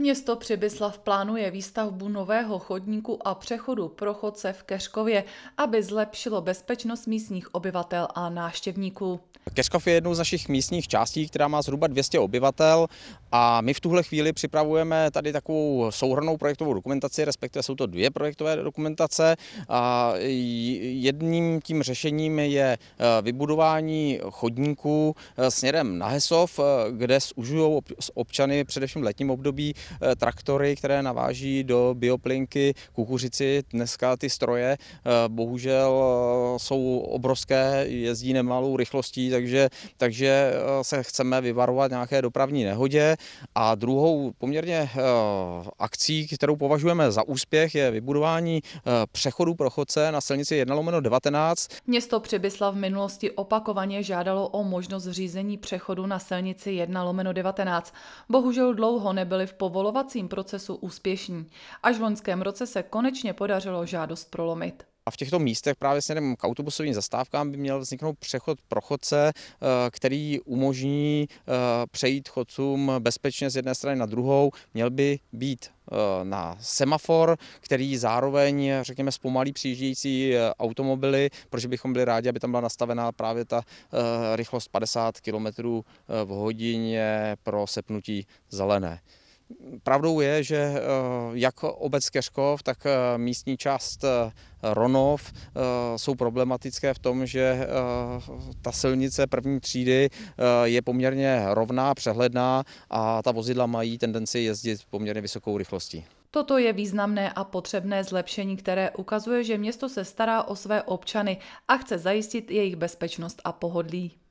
Město Přibyslav plánuje výstavbu nového chodníku a přechodu pro chodce v Keškově, aby zlepšilo bezpečnost místních obyvatel a návštěvníků. Keškov je jednou z našich místních částí, která má zhruba 200 obyvatel a my v tuhle chvíli připravujeme tady takovou souhrnou projektovou dokumentaci, respektive jsou to dvě projektové dokumentace. A jedním tím řešením je e, vybudování chodníků e, směrem na Hesov, e, kde zužují občany především v letním období traktory, které naváží do bioplinky kukuřici. Dneska ty stroje bohužel jsou obrovské, jezdí nemalou rychlostí, takže, takže se chceme vyvarovat nějaké dopravní nehodě. A druhou poměrně eh, akcí, kterou považujeme za úspěch, je vybudování eh, přechodu pro chodce na silnici 1 lomeno 19. Město přibysla v minulosti opakovaně žádalo o možnost zřízení přechodu na silnici 1 lomeno 19. Bohužel dlouho nebyli v povolovacím procesu úspěšní. Až v loňském roce se konečně podařilo žádost prolomit. A v těchto místech právě směrem k autobusovým zastávkám by měl vzniknout přechod pro chodce, eh, který umožní eh, přejít chodcům bezpečně z jedné strany na druhou. Měl by být eh, na semafor, který zároveň, řekněme, zpomalí přijíždějící automobily, protože bychom byli rádi, aby tam byla nastavená právě ta rychlost 50 km v hodině pro sepnutí zelené. Pravdou je, že eh, jak obec Keřkov, tak eh, místní část eh, Ronov jsou problematické v tom, že ta silnice první třídy je poměrně rovná, přehledná a ta vozidla mají tendenci jezdit poměrně vysokou rychlostí. Toto je významné a potřebné zlepšení, které ukazuje, že město se stará o své občany a chce zajistit jejich bezpečnost a pohodlí.